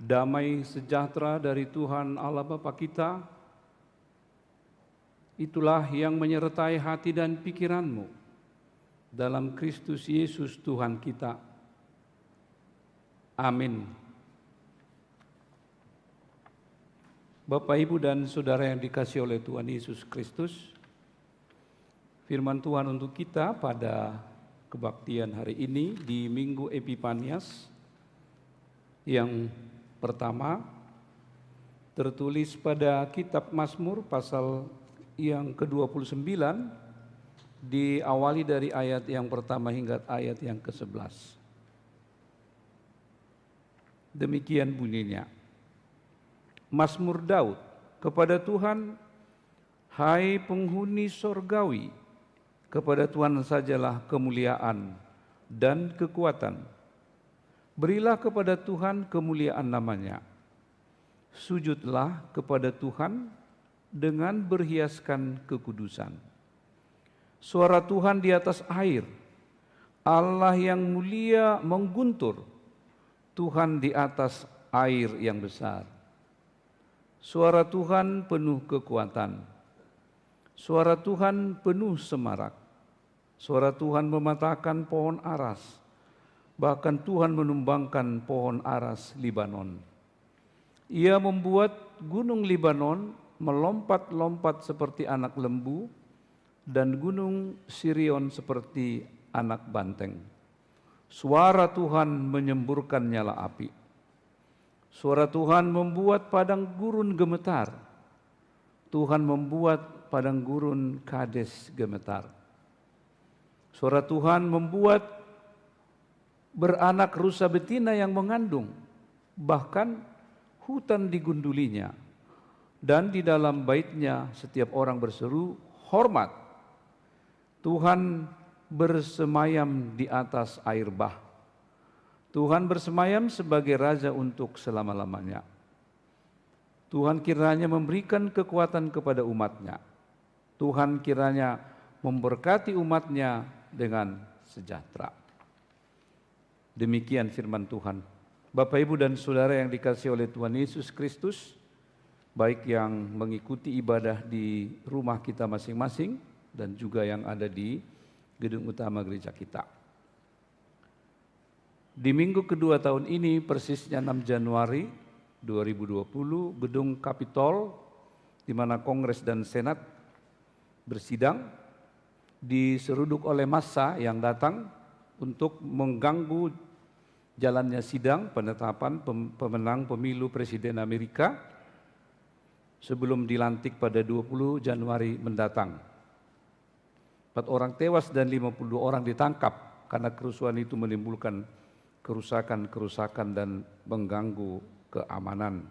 damai sejahtera dari Tuhan Allah Bapa kita, itulah yang menyertai hati dan pikiranmu dalam Kristus Yesus Tuhan kita. Amin. Bapak, Ibu, dan Saudara yang dikasih oleh Tuhan Yesus Kristus, firman Tuhan untuk kita pada kebaktian hari ini di Minggu Epipanias yang Pertama, tertulis pada kitab Mazmur pasal yang ke-29 diawali dari ayat yang pertama hingga ayat yang ke-11. Demikian bunyinya. Mazmur Daud kepada Tuhan, hai penghuni sorgawi, kepada Tuhan sajalah kemuliaan dan kekuatan Berilah kepada Tuhan kemuliaan namanya. Sujudlah kepada Tuhan dengan berhiaskan kekudusan. Suara Tuhan di atas air, Allah yang mulia mengguntur, Tuhan di atas air yang besar. Suara Tuhan penuh kekuatan, suara Tuhan penuh semarak, suara Tuhan mematahkan pohon aras, Bahkan Tuhan menumbangkan pohon aras Libanon. Ia membuat gunung Libanon melompat-lompat seperti anak lembu dan gunung Sirion seperti anak banteng. Suara Tuhan menyemburkan nyala api. Suara Tuhan membuat padang gurun gemetar. Tuhan membuat padang gurun kades gemetar. Suara Tuhan membuat beranak rusa betina yang mengandung, bahkan hutan digundulinya. Dan di dalam baitnya setiap orang berseru hormat. Tuhan bersemayam di atas air bah. Tuhan bersemayam sebagai raja untuk selama-lamanya. Tuhan kiranya memberikan kekuatan kepada umatnya. Tuhan kiranya memberkati umatnya dengan sejahtera. Demikian firman Tuhan. Bapak Ibu dan Saudara yang dikasih oleh Tuhan Yesus Kristus, baik yang mengikuti ibadah di rumah kita masing-masing dan juga yang ada di gedung utama gereja kita. Di minggu kedua tahun ini, persisnya 6 Januari 2020, gedung Kapitol di mana Kongres dan Senat bersidang diseruduk oleh massa yang datang untuk mengganggu jalannya sidang penetapan pemenang pemilu Presiden Amerika sebelum dilantik pada 20 Januari mendatang. Empat orang tewas dan 50 orang ditangkap karena kerusuhan itu menimbulkan kerusakan-kerusakan dan mengganggu keamanan.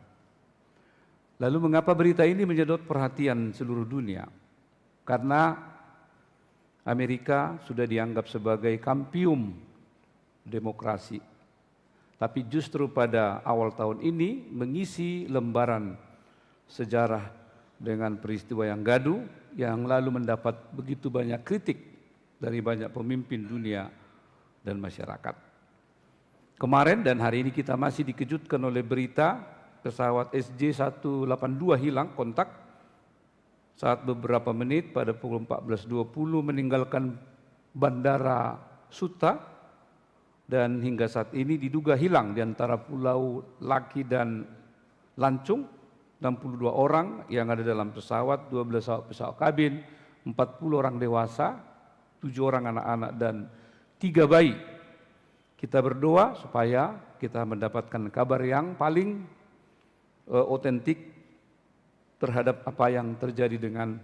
Lalu mengapa berita ini menyedot perhatian seluruh dunia? Karena Amerika sudah dianggap sebagai kampium demokrasi tapi justru pada awal tahun ini mengisi lembaran sejarah dengan peristiwa yang gaduh yang lalu mendapat begitu banyak kritik dari banyak pemimpin dunia dan masyarakat. Kemarin dan hari ini kita masih dikejutkan oleh berita pesawat SJ182 hilang kontak saat beberapa menit pada pukul 14.20 meninggalkan Bandara Suta dan hingga saat ini diduga hilang di antara pulau Laki dan Lancung 62 orang yang ada dalam pesawat, 12 pesawat, kabin, 40 orang dewasa, 7 orang anak-anak dan 3 bayi. Kita berdoa supaya kita mendapatkan kabar yang paling eh, otentik uh, terhadap apa yang terjadi dengan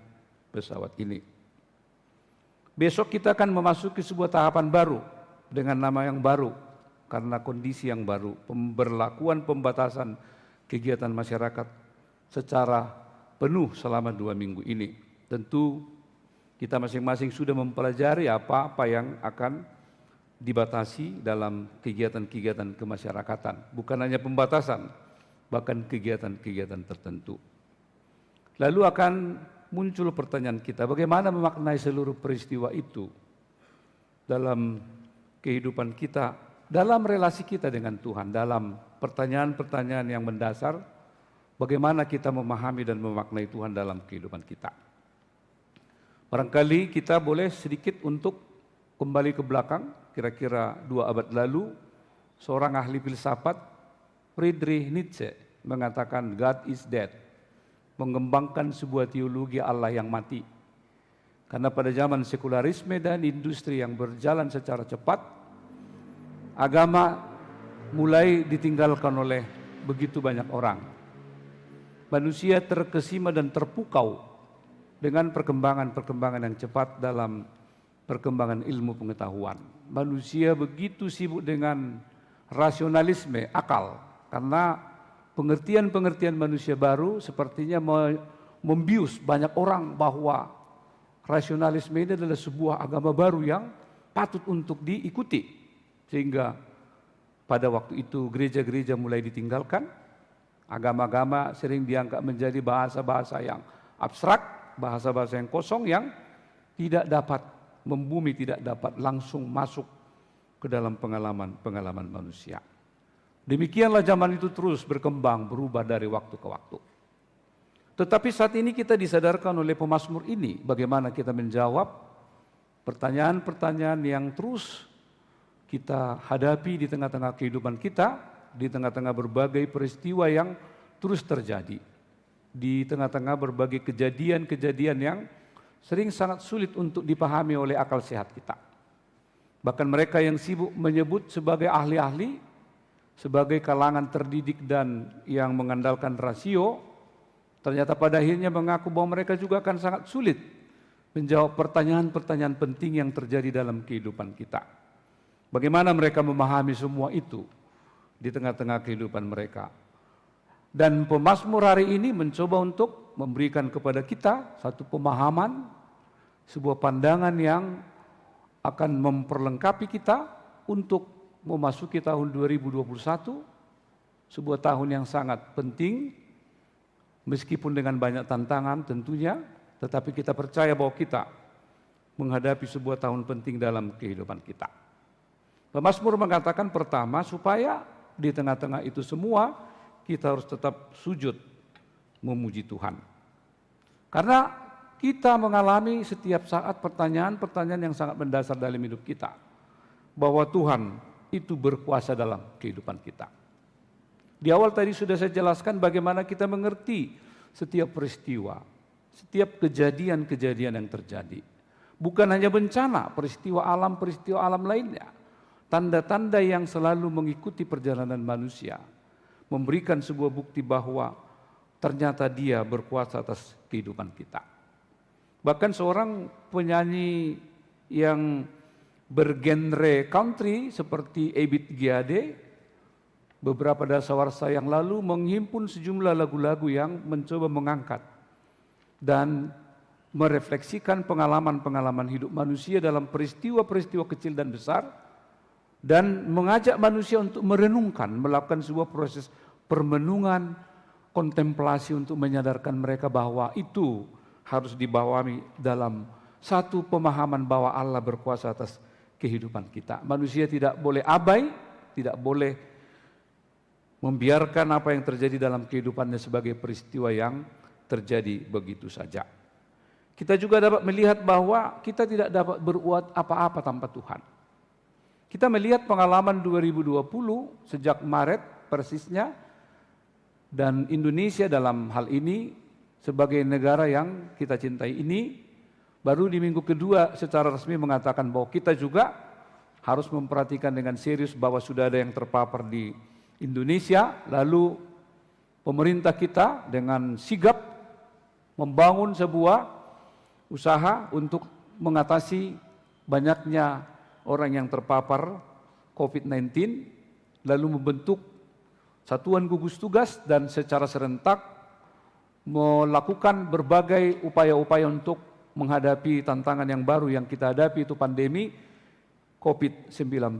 pesawat ini. Besok kita akan memasuki sebuah tahapan baru dengan nama yang baru karena kondisi yang baru, pemberlakuan pembatasan kegiatan masyarakat secara penuh selama dua minggu ini. Tentu kita masing-masing sudah mempelajari apa-apa yang akan dibatasi dalam kegiatan-kegiatan kemasyarakatan, bukan hanya pembatasan, bahkan kegiatan-kegiatan tertentu. Lalu akan muncul pertanyaan kita, bagaimana memaknai seluruh peristiwa itu dalam kehidupan kita, dalam relasi kita dengan Tuhan, dalam pertanyaan-pertanyaan yang mendasar, bagaimana kita memahami dan memaknai Tuhan dalam kehidupan kita. Barangkali kita boleh sedikit untuk kembali ke belakang, kira-kira dua abad lalu, seorang ahli filsafat, Friedrich Nietzsche, mengatakan God is dead, mengembangkan sebuah teologi Allah yang mati. Karena pada zaman sekularisme dan industri yang berjalan secara cepat, agama mulai ditinggalkan oleh begitu banyak orang. Manusia terkesima dan terpukau dengan perkembangan-perkembangan yang cepat dalam perkembangan ilmu pengetahuan. Manusia begitu sibuk dengan rasionalisme, akal, karena pengertian-pengertian manusia baru sepertinya membius banyak orang bahwa rasionalisme ini adalah sebuah agama baru yang patut untuk diikuti. Sehingga pada waktu itu gereja-gereja mulai ditinggalkan, agama-agama sering dianggap menjadi bahasa-bahasa yang abstrak, bahasa-bahasa yang kosong yang tidak dapat membumi, tidak dapat langsung masuk ke dalam pengalaman-pengalaman manusia. Demikianlah zaman itu terus berkembang, berubah dari waktu ke waktu. Tetapi saat ini kita disadarkan oleh pemazmur ini bagaimana kita menjawab pertanyaan-pertanyaan yang terus kita hadapi di tengah-tengah kehidupan kita, di tengah-tengah berbagai peristiwa yang terus terjadi, di tengah-tengah berbagai kejadian-kejadian yang sering sangat sulit untuk dipahami oleh akal sehat kita. Bahkan mereka yang sibuk menyebut sebagai ahli-ahli, sebagai kalangan terdidik dan yang mengandalkan rasio, ternyata pada akhirnya mengaku bahwa mereka juga akan sangat sulit menjawab pertanyaan-pertanyaan penting yang terjadi dalam kehidupan kita. Bagaimana mereka memahami semua itu di tengah-tengah kehidupan mereka. Dan pemazmur hari ini mencoba untuk memberikan kepada kita satu pemahaman, sebuah pandangan yang akan memperlengkapi kita untuk memasuki tahun 2021, sebuah tahun yang sangat penting, meskipun dengan banyak tantangan tentunya, tetapi kita percaya bahwa kita menghadapi sebuah tahun penting dalam kehidupan kita. Pemasmur mengatakan pertama supaya di tengah-tengah itu semua kita harus tetap sujud memuji Tuhan. Karena kita mengalami setiap saat pertanyaan-pertanyaan yang sangat mendasar dalam hidup kita. Bahwa Tuhan itu berkuasa dalam kehidupan kita. Di awal tadi sudah saya jelaskan bagaimana kita mengerti setiap peristiwa, setiap kejadian-kejadian yang terjadi. Bukan hanya bencana, peristiwa alam, peristiwa alam lainnya Tanda-tanda yang selalu mengikuti perjalanan manusia memberikan sebuah bukti bahwa ternyata dia berkuasa atas kehidupan kita. Bahkan seorang penyanyi yang bergenre country seperti Ebit Giade beberapa dasawarsa yang lalu menghimpun sejumlah lagu-lagu yang mencoba mengangkat dan merefleksikan pengalaman-pengalaman hidup manusia dalam peristiwa-peristiwa kecil dan besar dan mengajak manusia untuk merenungkan, melakukan sebuah proses permenungan, kontemplasi untuk menyadarkan mereka bahwa itu harus dibawami dalam satu pemahaman bahwa Allah berkuasa atas kehidupan kita. Manusia tidak boleh abai, tidak boleh membiarkan apa yang terjadi dalam kehidupannya sebagai peristiwa yang terjadi begitu saja. Kita juga dapat melihat bahwa kita tidak dapat berbuat apa-apa tanpa Tuhan. Kita melihat pengalaman 2020 sejak Maret persisnya dan Indonesia dalam hal ini sebagai negara yang kita cintai ini baru di minggu kedua secara resmi mengatakan bahwa kita juga harus memperhatikan dengan serius bahwa sudah ada yang terpapar di Indonesia lalu pemerintah kita dengan sigap membangun sebuah usaha untuk mengatasi banyaknya orang yang terpapar COVID-19 lalu membentuk satuan gugus tugas dan secara serentak melakukan berbagai upaya-upaya untuk menghadapi tantangan yang baru yang kita hadapi itu pandemi COVID-19.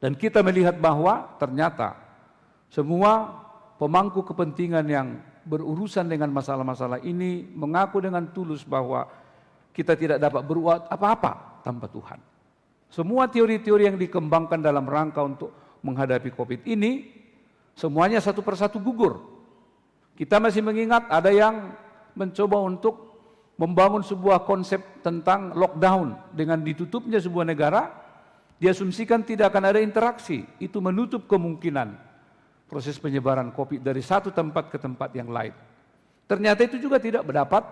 Dan kita melihat bahwa ternyata semua pemangku kepentingan yang berurusan dengan masalah-masalah ini mengaku dengan tulus bahwa kita tidak dapat berbuat apa-apa tanpa Tuhan. Semua teori-teori yang dikembangkan dalam rangka untuk menghadapi COVID ini, semuanya satu persatu gugur. Kita masih mengingat ada yang mencoba untuk membangun sebuah konsep tentang lockdown dengan ditutupnya sebuah negara, diasumsikan tidak akan ada interaksi. Itu menutup kemungkinan proses penyebaran COVID dari satu tempat ke tempat yang lain. Ternyata itu juga tidak berdapat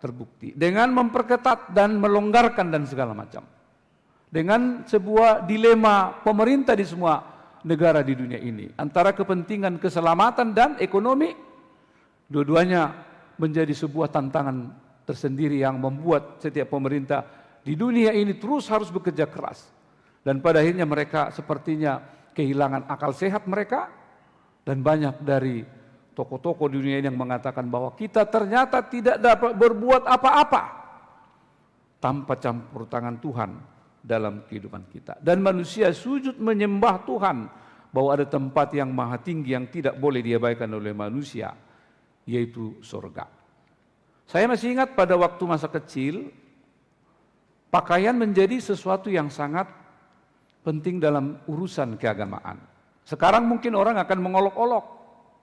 terbukti dengan memperketat dan melonggarkan dan segala macam dengan sebuah dilema pemerintah di semua negara di dunia ini antara kepentingan keselamatan dan ekonomi dua-duanya menjadi sebuah tantangan tersendiri yang membuat setiap pemerintah di dunia ini terus harus bekerja keras dan pada akhirnya mereka sepertinya kehilangan akal sehat mereka dan banyak dari tokoh-tokoh dunia ini yang mengatakan bahwa kita ternyata tidak dapat berbuat apa-apa tanpa campur tangan Tuhan dalam kehidupan kita. Dan manusia sujud menyembah Tuhan bahwa ada tempat yang maha tinggi yang tidak boleh diabaikan oleh manusia, yaitu sorga Saya masih ingat pada waktu masa kecil, pakaian menjadi sesuatu yang sangat penting dalam urusan keagamaan. Sekarang mungkin orang akan mengolok-olok,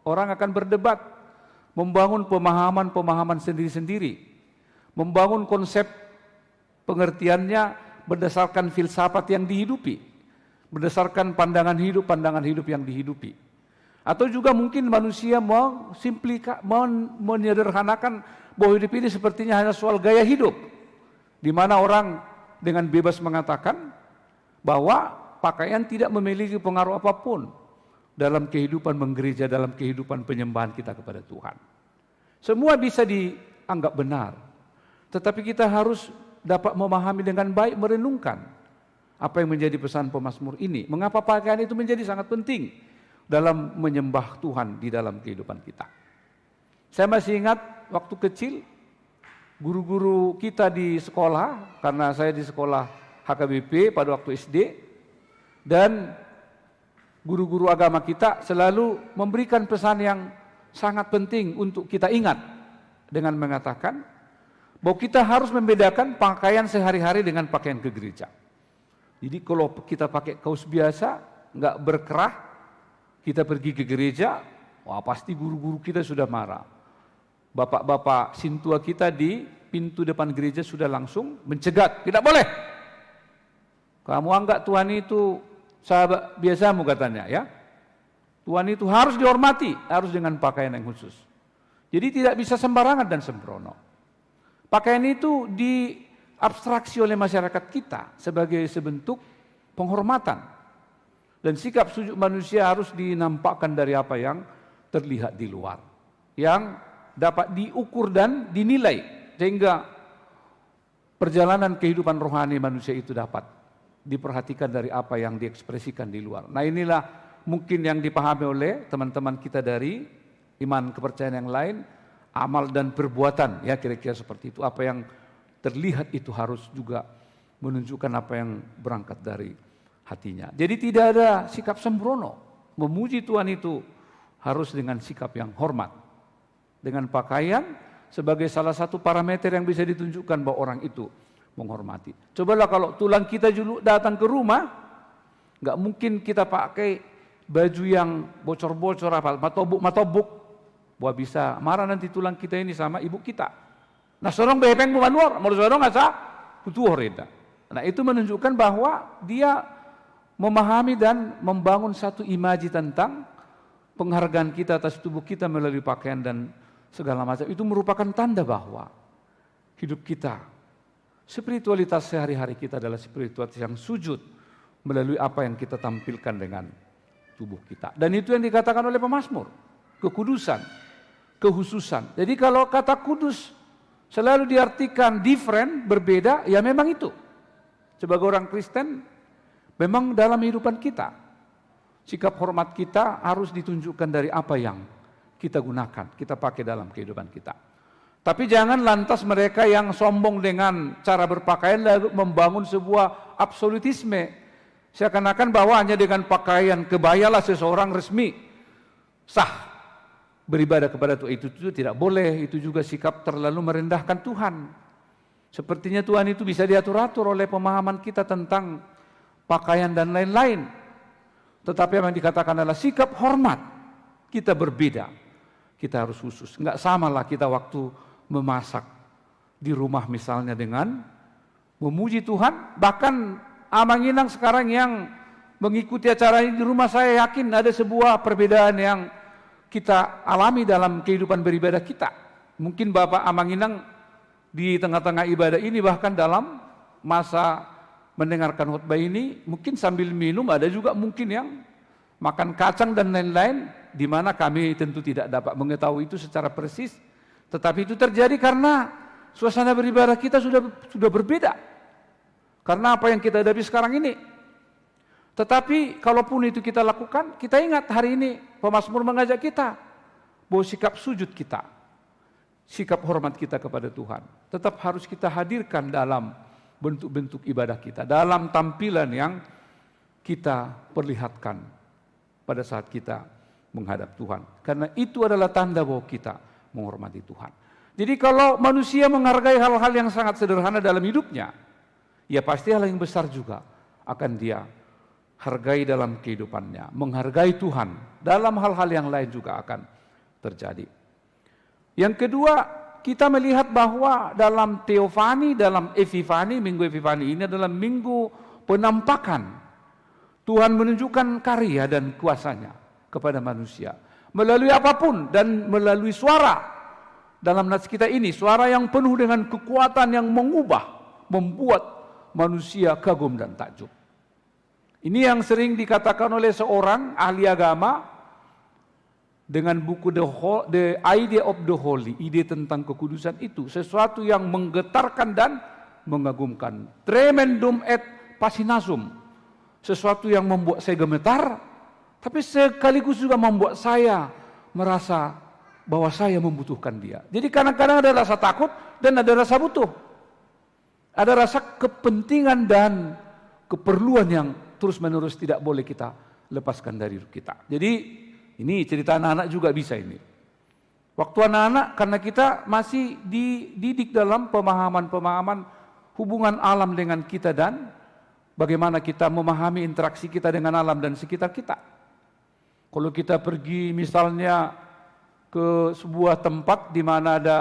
orang akan berdebat, membangun pemahaman-pemahaman sendiri-sendiri, membangun konsep pengertiannya berdasarkan filsafat yang dihidupi, berdasarkan pandangan hidup, pandangan hidup yang dihidupi. Atau juga mungkin manusia mau simplika, mau menyederhanakan bahwa hidup ini sepertinya hanya soal gaya hidup. Di mana orang dengan bebas mengatakan bahwa pakaian tidak memiliki pengaruh apapun dalam kehidupan menggereja, dalam kehidupan penyembahan kita kepada Tuhan. Semua bisa dianggap benar. Tetapi kita harus dapat memahami dengan baik merenungkan apa yang menjadi pesan pemazmur ini. Mengapa pakaian itu menjadi sangat penting dalam menyembah Tuhan di dalam kehidupan kita. Saya masih ingat waktu kecil guru-guru kita di sekolah karena saya di sekolah HKBP pada waktu SD dan guru-guru agama kita selalu memberikan pesan yang sangat penting untuk kita ingat dengan mengatakan bahwa kita harus membedakan pakaian sehari-hari dengan pakaian ke gereja. Jadi kalau kita pakai kaos biasa, nggak berkerah, kita pergi ke gereja, wah pasti guru-guru kita sudah marah. Bapak-bapak sintua kita di pintu depan gereja sudah langsung mencegat, tidak boleh. Kamu anggap Tuhan itu sahabat biasamu katanya ya. Tuhan itu harus dihormati, harus dengan pakaian yang khusus. Jadi tidak bisa sembarangan dan sembrono. Pakaian itu diabstraksi oleh masyarakat kita sebagai sebentuk penghormatan. Dan sikap sujud manusia harus dinampakkan dari apa yang terlihat di luar. Yang dapat diukur dan dinilai. Sehingga perjalanan kehidupan rohani manusia itu dapat diperhatikan dari apa yang diekspresikan di luar. Nah inilah mungkin yang dipahami oleh teman-teman kita dari iman kepercayaan yang lain amal dan perbuatan ya kira-kira seperti itu apa yang terlihat itu harus juga menunjukkan apa yang berangkat dari hatinya jadi tidak ada sikap sembrono memuji Tuhan itu harus dengan sikap yang hormat dengan pakaian sebagai salah satu parameter yang bisa ditunjukkan bahwa orang itu menghormati cobalah kalau tulang kita dulu datang ke rumah nggak mungkin kita pakai baju yang bocor-bocor apa matobuk matobuk Buah bisa marah nanti tulang kita ini sama ibu kita. Nah seorang bepeng bukan luar, mau seorang asa butuh reda. Nah itu menunjukkan bahwa dia memahami dan membangun satu imaji tentang penghargaan kita atas tubuh kita melalui pakaian dan segala macam. Itu merupakan tanda bahwa hidup kita, spiritualitas sehari-hari kita adalah spiritualitas yang sujud melalui apa yang kita tampilkan dengan tubuh kita. Dan itu yang dikatakan oleh Pemasmur kekudusan kehususan. Jadi kalau kata kudus selalu diartikan different, berbeda, ya memang itu. Sebagai orang Kristen, memang dalam kehidupan kita, sikap hormat kita harus ditunjukkan dari apa yang kita gunakan, kita pakai dalam kehidupan kita. Tapi jangan lantas mereka yang sombong dengan cara berpakaian lalu membangun sebuah absolutisme seakan-akan bahwa hanya dengan pakaian kebayalah seseorang resmi sah beribadah kepada Tuhan itu, itu tidak boleh, itu juga sikap terlalu merendahkan Tuhan. Sepertinya Tuhan itu bisa diatur-atur oleh pemahaman kita tentang pakaian dan lain-lain. Tetapi yang dikatakan adalah sikap hormat. Kita berbeda. Kita harus khusus. Enggak samalah kita waktu memasak di rumah misalnya dengan memuji Tuhan. Bahkan Amanginang sekarang yang mengikuti acara ini di rumah saya yakin ada sebuah perbedaan yang kita alami dalam kehidupan beribadah kita. Mungkin Bapak Amanginang di tengah-tengah ibadah ini bahkan dalam masa mendengarkan khutbah ini mungkin sambil minum ada juga mungkin yang makan kacang dan lain-lain di mana kami tentu tidak dapat mengetahui itu secara persis tetapi itu terjadi karena suasana beribadah kita sudah sudah berbeda karena apa yang kita hadapi sekarang ini tetapi kalaupun itu kita lakukan kita ingat hari ini Pemasmur mengajak kita bahwa sikap sujud kita, sikap hormat kita kepada Tuhan tetap harus kita hadirkan dalam bentuk-bentuk ibadah kita, dalam tampilan yang kita perlihatkan pada saat kita menghadap Tuhan. Karena itu adalah tanda bahwa kita menghormati Tuhan. Jadi kalau manusia menghargai hal-hal yang sangat sederhana dalam hidupnya, ya pasti hal yang besar juga akan dia hargai dalam kehidupannya, menghargai Tuhan dalam hal-hal yang lain juga akan terjadi. Yang kedua, kita melihat bahwa dalam Teofani, dalam Evifani, Minggu Evifani ini adalah minggu penampakan. Tuhan menunjukkan karya dan kuasanya kepada manusia. Melalui apapun dan melalui suara. Dalam nats kita ini, suara yang penuh dengan kekuatan yang mengubah, membuat manusia kagum dan takjub. Ini yang sering dikatakan oleh seorang ahli agama dengan buku The, Whole, the Idea of the Holy, ide tentang kekudusan itu, sesuatu yang menggetarkan dan mengagumkan. Tremendum et pasinasum, sesuatu yang membuat saya gemetar, tapi sekaligus juga membuat saya merasa bahwa saya membutuhkan dia. Jadi kadang-kadang ada rasa takut dan ada rasa butuh. Ada rasa kepentingan dan keperluan yang terus-menerus tidak boleh kita lepaskan dari kita. Jadi ini cerita anak-anak juga bisa ini. Waktu anak-anak karena kita masih dididik dalam pemahaman-pemahaman hubungan alam dengan kita dan bagaimana kita memahami interaksi kita dengan alam dan sekitar kita. Kalau kita pergi misalnya ke sebuah tempat di mana ada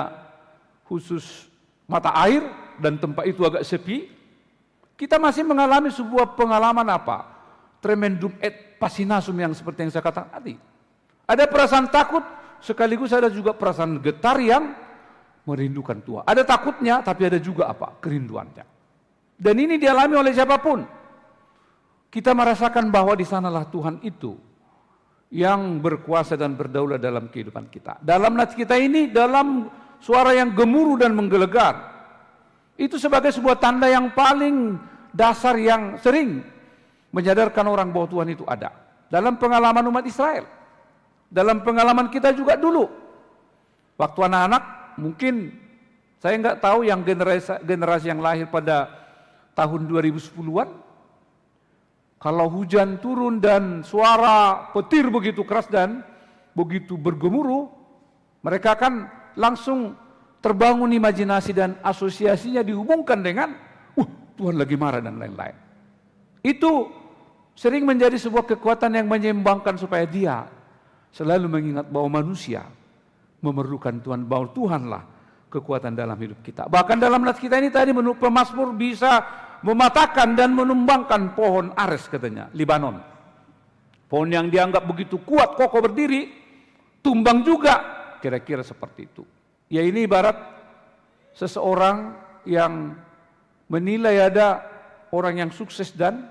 khusus mata air dan tempat itu agak sepi, kita masih mengalami sebuah pengalaman apa? Tremendum et pasinasum yang seperti yang saya katakan tadi. Ada perasaan takut, sekaligus ada juga perasaan getar yang merindukan tua. Ada takutnya, tapi ada juga apa? Kerinduannya. Dan ini dialami oleh siapapun. Kita merasakan bahwa di sanalah Tuhan itu yang berkuasa dan berdaulat dalam kehidupan kita. Dalam nats kita ini, dalam suara yang gemuruh dan menggelegar, itu sebagai sebuah tanda yang paling dasar yang sering menyadarkan orang bahwa Tuhan itu ada. Dalam pengalaman umat Israel. Dalam pengalaman kita juga dulu. Waktu anak-anak mungkin saya nggak tahu yang generasi, generasi yang lahir pada tahun 2010-an. Kalau hujan turun dan suara petir begitu keras dan begitu bergemuruh, mereka kan langsung terbangun imajinasi dan asosiasinya dihubungkan dengan uh Tuhan lagi marah dan lain-lain. Itu sering menjadi sebuah kekuatan yang menyeimbangkan supaya dia selalu mengingat bahwa manusia memerlukan Tuhan, bahwa Tuhanlah kekuatan dalam hidup kita. Bahkan dalam nas kita ini tadi menurut pemazmur bisa mematakan dan menumbangkan pohon ares katanya, Libanon. Pohon yang dianggap begitu kuat kokoh berdiri, tumbang juga kira-kira seperti itu. Ya ini ibarat seseorang yang menilai ada orang yang sukses dan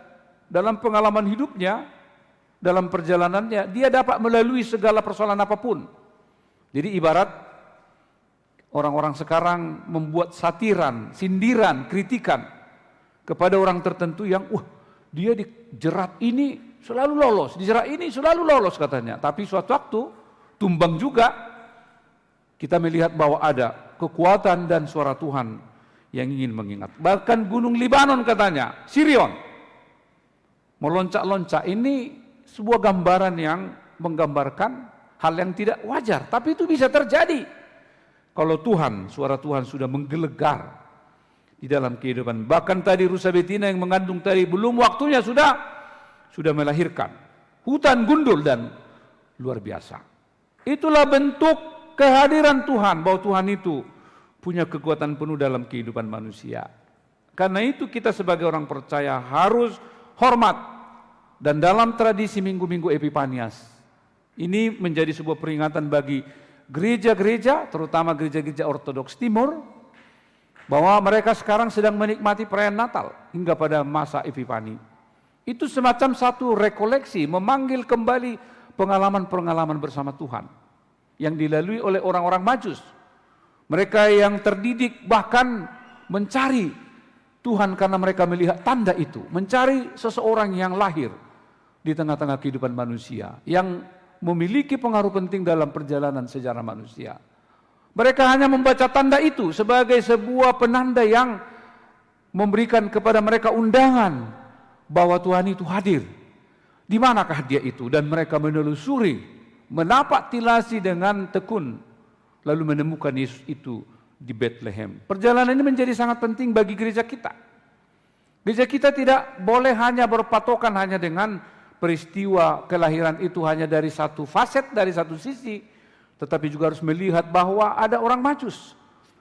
dalam pengalaman hidupnya, dalam perjalanannya, dia dapat melalui segala persoalan apapun. Jadi ibarat orang-orang sekarang membuat satiran, sindiran, kritikan kepada orang tertentu yang, wah uh, dia dijerat ini selalu lolos, dijerat ini selalu lolos katanya. Tapi suatu waktu tumbang juga kita melihat bahwa ada kekuatan dan suara Tuhan yang ingin mengingat. Bahkan gunung Libanon katanya, Sirion. Meloncat-loncat ini sebuah gambaran yang menggambarkan hal yang tidak wajar. Tapi itu bisa terjadi. Kalau Tuhan, suara Tuhan sudah menggelegar di dalam kehidupan. Bahkan tadi rusa betina yang mengandung tadi belum waktunya sudah sudah melahirkan. Hutan gundul dan luar biasa. Itulah bentuk kehadiran Tuhan, bahwa Tuhan itu punya kekuatan penuh dalam kehidupan manusia. Karena itu kita sebagai orang percaya harus hormat dan dalam tradisi minggu-minggu Epipanias ini menjadi sebuah peringatan bagi gereja-gereja, terutama gereja-gereja Ortodoks Timur, bahwa mereka sekarang sedang menikmati perayaan Natal hingga pada masa Epipani. Itu semacam satu rekoleksi, memanggil kembali pengalaman-pengalaman bersama Tuhan yang dilalui oleh orang-orang majus. Mereka yang terdidik bahkan mencari Tuhan karena mereka melihat tanda itu. Mencari seseorang yang lahir di tengah-tengah kehidupan manusia. Yang memiliki pengaruh penting dalam perjalanan sejarah manusia. Mereka hanya membaca tanda itu sebagai sebuah penanda yang memberikan kepada mereka undangan bahwa Tuhan itu hadir. Di manakah dia itu? Dan mereka menelusuri menapak tilasi dengan tekun lalu menemukan Yesus itu di Bethlehem. Perjalanan ini menjadi sangat penting bagi gereja kita. Gereja kita tidak boleh hanya berpatokan hanya dengan peristiwa kelahiran itu hanya dari satu faset, dari satu sisi. Tetapi juga harus melihat bahwa ada orang majus.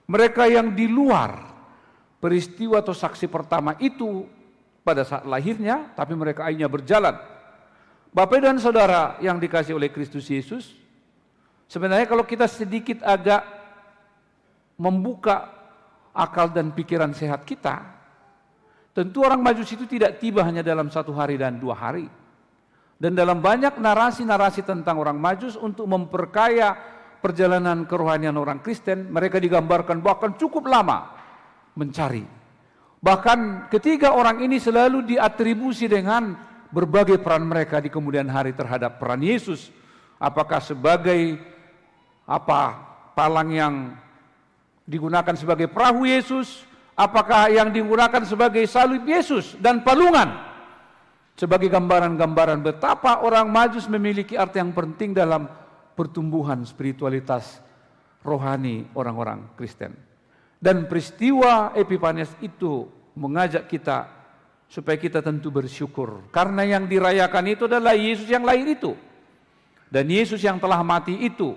Mereka yang di luar peristiwa atau saksi pertama itu pada saat lahirnya, tapi mereka akhirnya berjalan Bapak dan saudara yang dikasih oleh Kristus Yesus, sebenarnya kalau kita sedikit agak membuka akal dan pikiran sehat kita, tentu orang majus itu tidak tiba hanya dalam satu hari dan dua hari. Dan dalam banyak narasi-narasi tentang orang majus untuk memperkaya perjalanan kerohanian orang Kristen, mereka digambarkan bahkan cukup lama mencari. Bahkan ketiga orang ini selalu diatribusi dengan berbagai peran mereka di kemudian hari terhadap peran Yesus. Apakah sebagai apa palang yang digunakan sebagai perahu Yesus, apakah yang digunakan sebagai salib Yesus dan palungan sebagai gambaran-gambaran betapa orang Majus memiliki arti yang penting dalam pertumbuhan spiritualitas rohani orang-orang Kristen. Dan peristiwa Epipanes itu mengajak kita supaya kita tentu bersyukur. Karena yang dirayakan itu adalah Yesus yang lahir itu. Dan Yesus yang telah mati itu.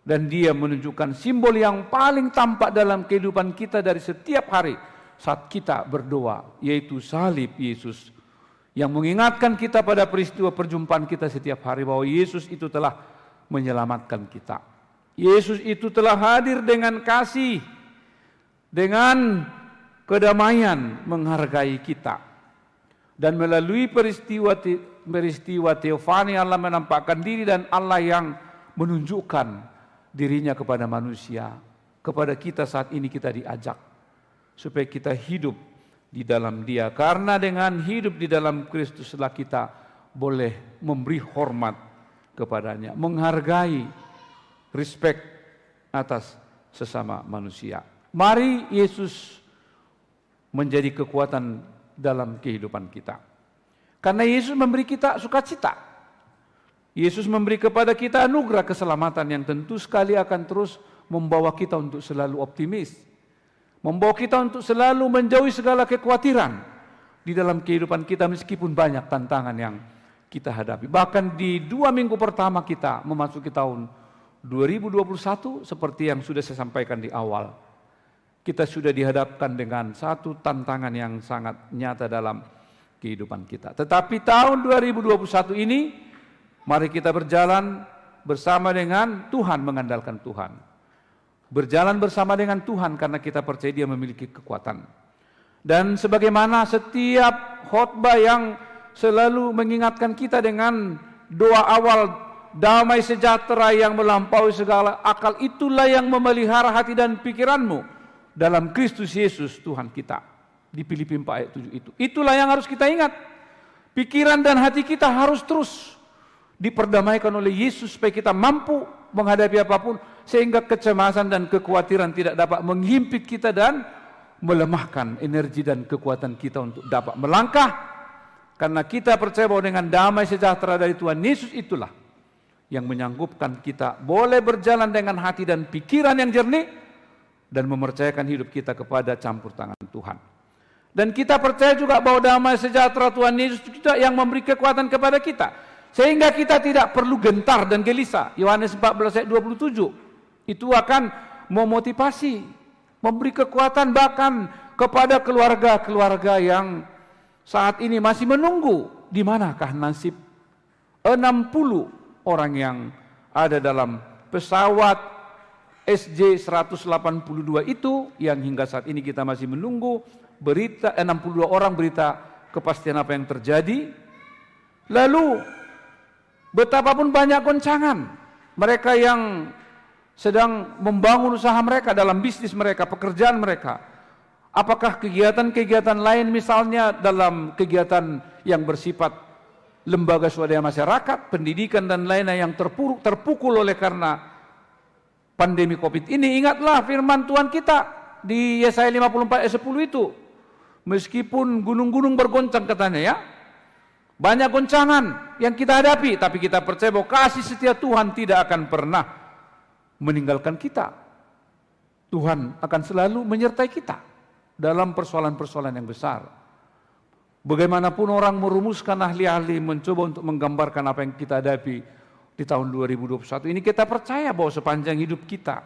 Dan dia menunjukkan simbol yang paling tampak dalam kehidupan kita dari setiap hari saat kita berdoa, yaitu salib Yesus yang mengingatkan kita pada peristiwa perjumpaan kita setiap hari bahwa Yesus itu telah menyelamatkan kita. Yesus itu telah hadir dengan kasih, dengan kedamaian menghargai kita dan melalui peristiwa peristiwa teofani Allah menampakkan diri dan Allah yang menunjukkan dirinya kepada manusia kepada kita saat ini kita diajak supaya kita hidup di dalam dia karena dengan hidup di dalam Kristuslah kita boleh memberi hormat kepadanya menghargai respect atas sesama manusia mari Yesus menjadi kekuatan dalam kehidupan kita. Karena Yesus memberi kita sukacita. Yesus memberi kepada kita anugerah keselamatan yang tentu sekali akan terus membawa kita untuk selalu optimis. Membawa kita untuk selalu menjauhi segala kekhawatiran di dalam kehidupan kita meskipun banyak tantangan yang kita hadapi. Bahkan di dua minggu pertama kita memasuki tahun 2021 seperti yang sudah saya sampaikan di awal kita sudah dihadapkan dengan satu tantangan yang sangat nyata dalam kehidupan kita. Tetapi tahun 2021 ini mari kita berjalan bersama dengan Tuhan mengandalkan Tuhan. Berjalan bersama dengan Tuhan karena kita percaya dia memiliki kekuatan. Dan sebagaimana setiap khotbah yang selalu mengingatkan kita dengan doa awal damai sejahtera yang melampaui segala akal itulah yang memelihara hati dan pikiranmu dalam Kristus Yesus Tuhan kita. Di Filipi 4 ayat 7 itu. Itulah yang harus kita ingat. Pikiran dan hati kita harus terus diperdamaikan oleh Yesus supaya kita mampu menghadapi apapun sehingga kecemasan dan kekhawatiran tidak dapat menghimpit kita dan melemahkan energi dan kekuatan kita untuk dapat melangkah karena kita percaya bahwa dengan damai sejahtera dari Tuhan Yesus itulah yang menyanggupkan kita boleh berjalan dengan hati dan pikiran yang jernih dan mempercayakan hidup kita kepada campur tangan Tuhan. Dan kita percaya juga bahwa damai sejahtera Tuhan Yesus juga yang memberi kekuatan kepada kita. Sehingga kita tidak perlu gentar dan gelisah. Yohanes 14 ayat 27. Itu akan memotivasi, memberi kekuatan bahkan kepada keluarga-keluarga yang saat ini masih menunggu di manakah nasib 60 orang yang ada dalam pesawat SJ 182 itu yang hingga saat ini kita masih menunggu berita eh, 62 orang berita kepastian apa yang terjadi. Lalu betapapun banyak goncangan mereka yang sedang membangun usaha mereka dalam bisnis mereka, pekerjaan mereka. Apakah kegiatan-kegiatan lain misalnya dalam kegiatan yang bersifat lembaga swadaya masyarakat, pendidikan dan lainnya yang terpuruk, terpukul oleh karena pandemi Covid ini. Ingatlah firman Tuhan kita di Yesaya 54 ayat 10 itu. Meskipun gunung-gunung bergoncang katanya ya. Banyak goncangan yang kita hadapi, tapi kita percaya bahwa kasih setia Tuhan tidak akan pernah meninggalkan kita. Tuhan akan selalu menyertai kita dalam persoalan-persoalan yang besar. Bagaimanapun orang merumuskan ahli-ahli mencoba untuk menggambarkan apa yang kita hadapi, di tahun 2021 ini kita percaya bahwa sepanjang hidup kita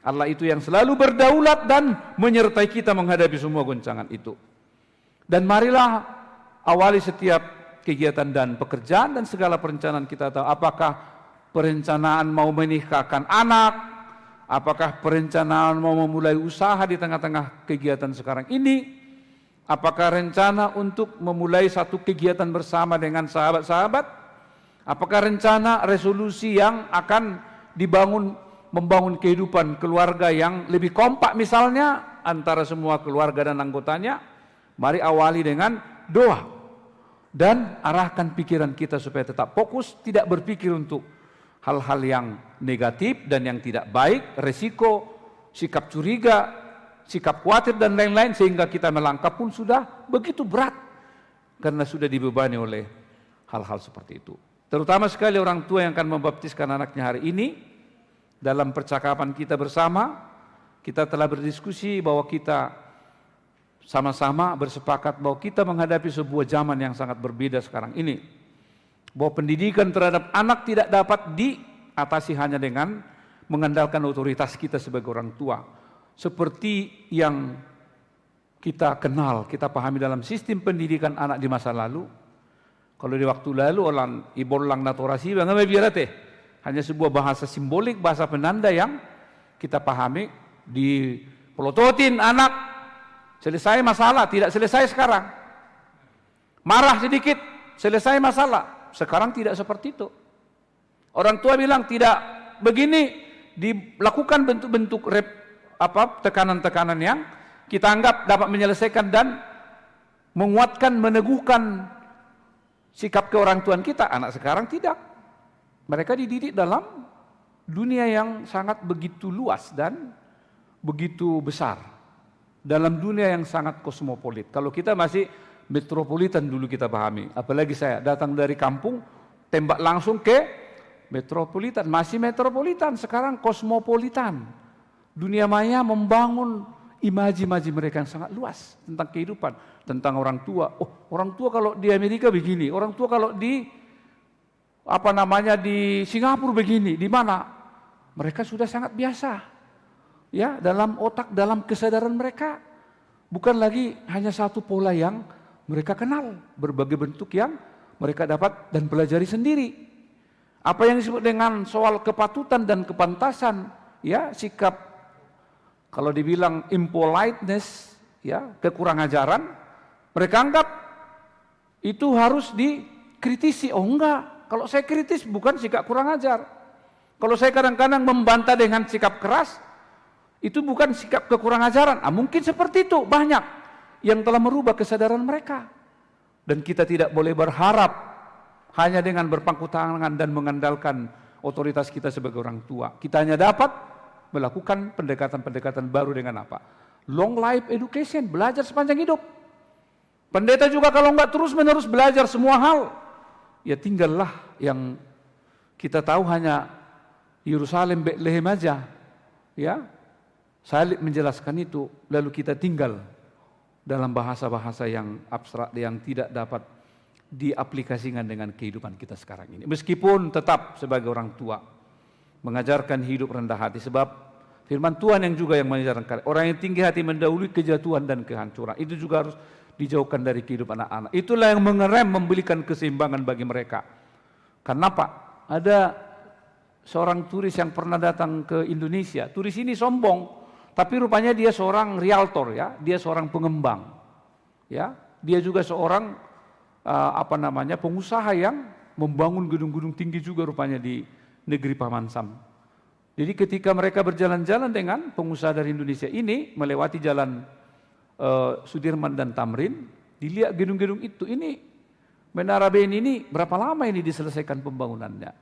Allah itu yang selalu berdaulat dan menyertai kita menghadapi semua goncangan itu. Dan marilah awali setiap kegiatan dan pekerjaan dan segala perencanaan kita tahu apakah perencanaan mau menikahkan anak, apakah perencanaan mau memulai usaha di tengah-tengah kegiatan sekarang ini, apakah rencana untuk memulai satu kegiatan bersama dengan sahabat-sahabat, Apakah rencana resolusi yang akan dibangun membangun kehidupan keluarga yang lebih kompak misalnya antara semua keluarga dan anggotanya? Mari awali dengan doa dan arahkan pikiran kita supaya tetap fokus, tidak berpikir untuk hal-hal yang negatif dan yang tidak baik, resiko, sikap curiga, sikap khawatir dan lain-lain sehingga kita melangkah pun sudah begitu berat karena sudah dibebani oleh hal-hal seperti itu. Terutama sekali orang tua yang akan membaptiskan anaknya hari ini, dalam percakapan kita bersama, kita telah berdiskusi bahwa kita sama-sama bersepakat bahwa kita menghadapi sebuah zaman yang sangat berbeda sekarang ini. Bahwa pendidikan terhadap anak tidak dapat diatasi hanya dengan mengandalkan otoritas kita sebagai orang tua. Seperti yang kita kenal, kita pahami dalam sistem pendidikan anak di masa lalu, kalau di waktu lalu orang iborlang naturasi bangamai biarate. Hanya sebuah bahasa simbolik, bahasa penanda yang kita pahami di pelototin anak. Selesai masalah, tidak selesai sekarang. Marah sedikit, selesai masalah. Sekarang tidak seperti itu. Orang tua bilang tidak begini, dilakukan bentuk-bentuk rep, apa tekanan-tekanan yang kita anggap dapat menyelesaikan dan menguatkan, meneguhkan Sikap ke orang tuan kita, anak sekarang tidak. Mereka dididik dalam dunia yang sangat begitu luas dan begitu besar. Dalam dunia yang sangat kosmopolit. Kalau kita masih metropolitan dulu kita pahami. Apalagi saya datang dari kampung, tembak langsung ke metropolitan. Masih metropolitan, sekarang kosmopolitan. Dunia maya membangun imaji-imaji mereka yang sangat luas tentang kehidupan tentang orang tua. Oh, orang tua kalau di Amerika begini, orang tua kalau di apa namanya di Singapura begini, di mana? Mereka sudah sangat biasa. Ya, dalam otak, dalam kesadaran mereka bukan lagi hanya satu pola yang mereka kenal, berbagai bentuk yang mereka dapat dan pelajari sendiri. Apa yang disebut dengan soal kepatutan dan kepantasan, ya, sikap kalau dibilang impoliteness, ya, kekurang ajaran, mereka anggap itu harus dikritisi. Oh enggak, kalau saya kritis bukan sikap kurang ajar. Kalau saya kadang-kadang membantah dengan sikap keras, itu bukan sikap kekurang ajaran. Ah, mungkin seperti itu banyak yang telah merubah kesadaran mereka. Dan kita tidak boleh berharap hanya dengan berpangku tangan dan mengandalkan otoritas kita sebagai orang tua. Kita hanya dapat melakukan pendekatan-pendekatan baru dengan apa? Long life education, belajar sepanjang hidup. Pendeta juga kalau nggak terus-menerus belajar semua hal, ya tinggallah yang kita tahu hanya Yerusalem, Bethlehem aja. Ya, Salib menjelaskan itu, lalu kita tinggal dalam bahasa-bahasa yang abstrak, yang tidak dapat diaplikasikan dengan kehidupan kita sekarang ini. Meskipun tetap sebagai orang tua, mengajarkan hidup rendah hati. Sebab firman Tuhan yang juga yang mengajarkan orang yang tinggi hati mendahului kejatuhan dan kehancuran. Itu juga harus dijauhkan dari kehidupan anak-anak. Itulah yang mengerem membelikan keseimbangan bagi mereka. Karena apa? Ada seorang turis yang pernah datang ke Indonesia. Turis ini sombong, tapi rupanya dia seorang realtor ya, dia seorang pengembang. Ya, dia juga seorang eh, apa namanya? pengusaha yang membangun gedung-gedung tinggi juga rupanya di negeri Paman Sam. Jadi ketika mereka berjalan-jalan dengan pengusaha dari Indonesia ini melewati jalan uh, Sudirman dan Tamrin, dilihat gedung-gedung itu, ini Menara Ben ini berapa lama ini diselesaikan pembangunannya?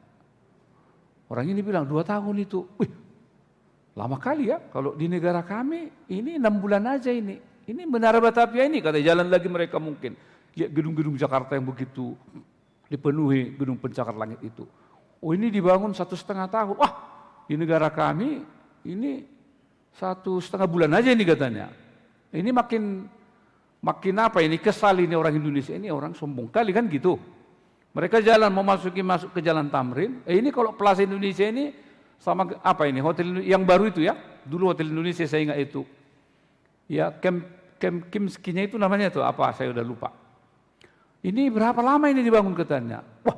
Orang ini bilang dua tahun itu. Wih, lama kali ya. Kalau di negara kami ini enam bulan aja ini. Ini Menara Batavia ini kata jalan lagi mereka mungkin. Lihat gedung-gedung Jakarta yang begitu dipenuhi gedung pencakar langit itu. Oh ini dibangun satu setengah tahun. Wah di negara kami ini satu setengah bulan aja ini katanya. Ini makin makin apa ini kesal ini orang Indonesia ini orang sombong kali kan gitu. Mereka jalan mau masukin masuk ke jalan Tamrin. Eh, ini kalau Plaza Indonesia ini sama apa ini hotel yang baru itu ya? Dulu hotel Indonesia saya ingat itu. Ya Kem Kem Kimskinya itu namanya itu apa saya udah lupa. Ini berapa lama ini dibangun katanya? Wah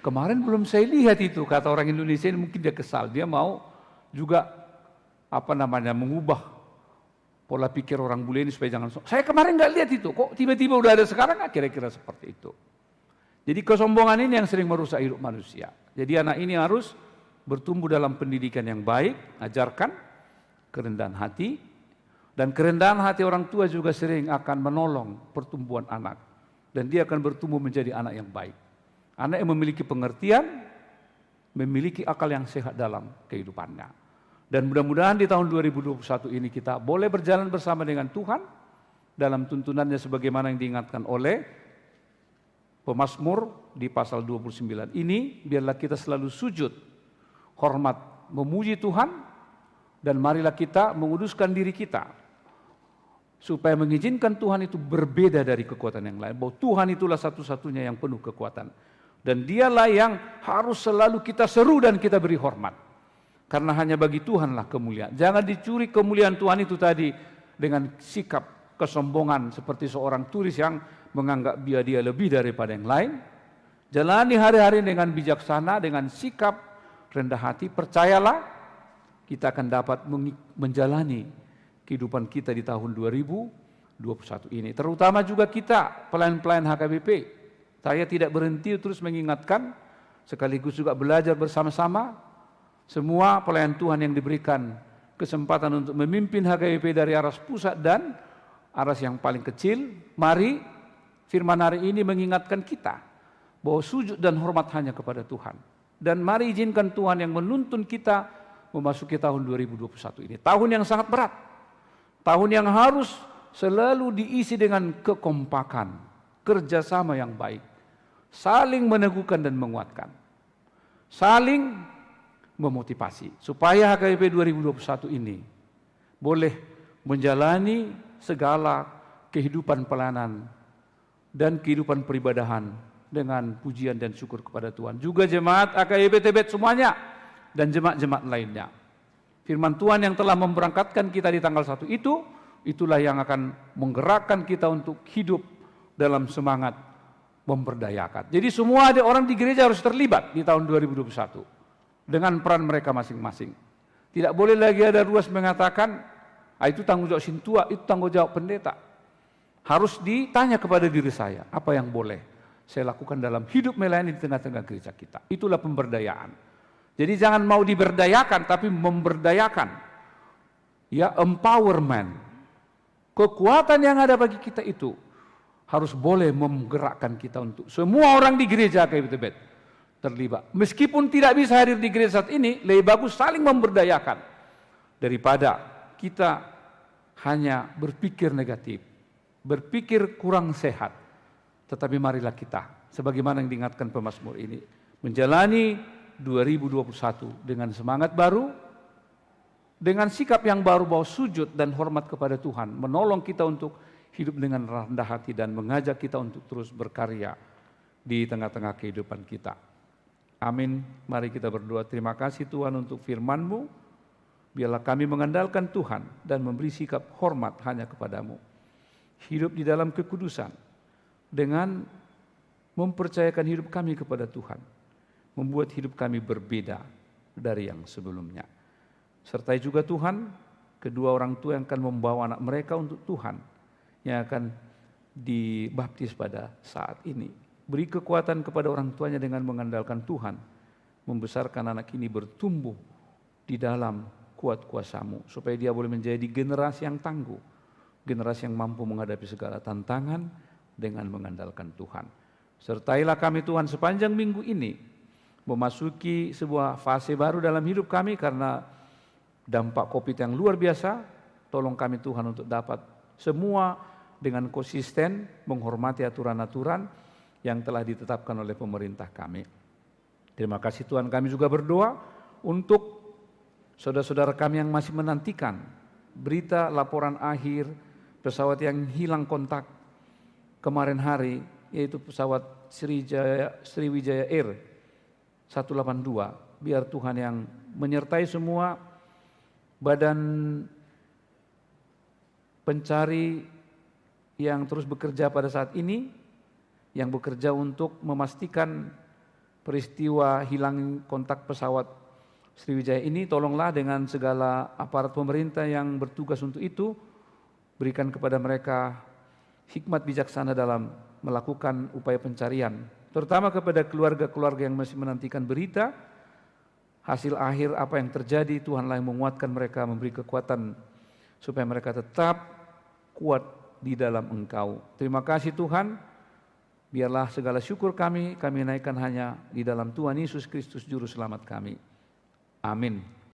kemarin belum saya lihat itu kata orang Indonesia ini mungkin dia kesal dia mau juga apa namanya mengubah pola pikir orang bule ini supaya jangan sombong. Saya kemarin nggak lihat itu, kok tiba-tiba udah ada sekarang nggak kira-kira seperti itu. Jadi kesombongan ini yang sering merusak hidup manusia. Jadi anak ini harus bertumbuh dalam pendidikan yang baik, ajarkan kerendahan hati, dan kerendahan hati orang tua juga sering akan menolong pertumbuhan anak. Dan dia akan bertumbuh menjadi anak yang baik. Anak yang memiliki pengertian, memiliki akal yang sehat dalam kehidupannya. Dan mudah-mudahan di tahun 2021 ini kita boleh berjalan bersama dengan Tuhan dalam tuntunannya sebagaimana yang diingatkan oleh pemazmur di pasal 29 ini biarlah kita selalu sujud hormat memuji Tuhan dan marilah kita menguduskan diri kita supaya mengizinkan Tuhan itu berbeda dari kekuatan yang lain bahwa Tuhan itulah satu-satunya yang penuh kekuatan dan dialah yang harus selalu kita seru dan kita beri hormat karena hanya bagi Tuhanlah kemuliaan. Jangan dicuri kemuliaan Tuhan itu tadi dengan sikap kesombongan seperti seorang turis yang menganggap dia dia lebih daripada yang lain. Jalani hari-hari dengan bijaksana, dengan sikap rendah hati, percayalah kita akan dapat menjalani kehidupan kita di tahun 2021 ini. Terutama juga kita, pelayan-pelayan HKBP. Saya tidak berhenti terus mengingatkan, sekaligus juga belajar bersama-sama semua pelayan Tuhan yang diberikan kesempatan untuk memimpin HKBP dari aras pusat dan aras yang paling kecil, mari firman hari ini mengingatkan kita bahwa sujud dan hormat hanya kepada Tuhan. Dan mari izinkan Tuhan yang menuntun kita memasuki tahun 2021 ini. Tahun yang sangat berat. Tahun yang harus selalu diisi dengan kekompakan, kerjasama yang baik. Saling meneguhkan dan menguatkan. Saling memotivasi supaya HKBP 2021 ini boleh menjalani segala kehidupan pelayanan dan kehidupan peribadahan dengan pujian dan syukur kepada Tuhan. Juga jemaat HKBP Tebet semuanya dan jemaat-jemaat lainnya. Firman Tuhan yang telah memberangkatkan kita di tanggal 1 itu, itulah yang akan menggerakkan kita untuk hidup dalam semangat memperdayakan. Jadi semua ada orang di gereja harus terlibat di tahun 2021 dengan peran mereka masing-masing. Tidak boleh lagi ada ruas mengatakan, ah, itu tanggung jawab sintua, itu tanggung jawab pendeta. Harus ditanya kepada diri saya, apa yang boleh saya lakukan dalam hidup melayani di tengah-tengah gereja kita. Itulah pemberdayaan. Jadi jangan mau diberdayakan, tapi memberdayakan. Ya, empowerment. Kekuatan yang ada bagi kita itu harus boleh menggerakkan kita untuk semua orang di gereja kayak gitu, Bet terlibat. Meskipun tidak bisa hadir di gereja saat ini, lebih bagus saling memberdayakan daripada kita hanya berpikir negatif, berpikir kurang sehat. Tetapi marilah kita, sebagaimana yang diingatkan pemazmur ini, menjalani 2021 dengan semangat baru, dengan sikap yang baru bahwa sujud dan hormat kepada Tuhan, menolong kita untuk hidup dengan rendah hati dan mengajak kita untuk terus berkarya di tengah-tengah kehidupan kita. Amin. Mari kita berdoa. Terima kasih Tuhan untuk firman-Mu. Biarlah kami mengandalkan Tuhan dan memberi sikap hormat hanya kepadamu. Hidup di dalam kekudusan dengan mempercayakan hidup kami kepada Tuhan. Membuat hidup kami berbeda dari yang sebelumnya. Sertai juga Tuhan, kedua orang tua yang akan membawa anak mereka untuk Tuhan yang akan dibaptis pada saat ini Beri kekuatan kepada orang tuanya dengan mengandalkan Tuhan. Membesarkan anak ini bertumbuh di dalam kuat kuasamu. Supaya dia boleh menjadi generasi yang tangguh. Generasi yang mampu menghadapi segala tantangan dengan mengandalkan Tuhan. Sertailah kami Tuhan sepanjang minggu ini. Memasuki sebuah fase baru dalam hidup kami karena dampak COVID yang luar biasa. Tolong kami Tuhan untuk dapat semua dengan konsisten menghormati aturan-aturan yang telah ditetapkan oleh pemerintah kami. Terima kasih Tuhan kami juga berdoa untuk saudara-saudara kami yang masih menantikan berita laporan akhir pesawat yang hilang kontak kemarin hari yaitu pesawat Sriwijaya, Sriwijaya Air 182. Biar Tuhan yang menyertai semua badan pencari yang terus bekerja pada saat ini yang bekerja untuk memastikan peristiwa hilang kontak pesawat Sriwijaya ini tolonglah dengan segala aparat pemerintah yang bertugas untuk itu berikan kepada mereka hikmat bijaksana dalam melakukan upaya pencarian terutama kepada keluarga-keluarga yang masih menantikan berita hasil akhir apa yang terjadi Tuhanlah yang menguatkan mereka memberi kekuatan supaya mereka tetap kuat di dalam engkau terima kasih Tuhan Biarlah segala syukur kami, kami naikkan hanya di dalam Tuhan Yesus Kristus Juru Selamat kami. Amin.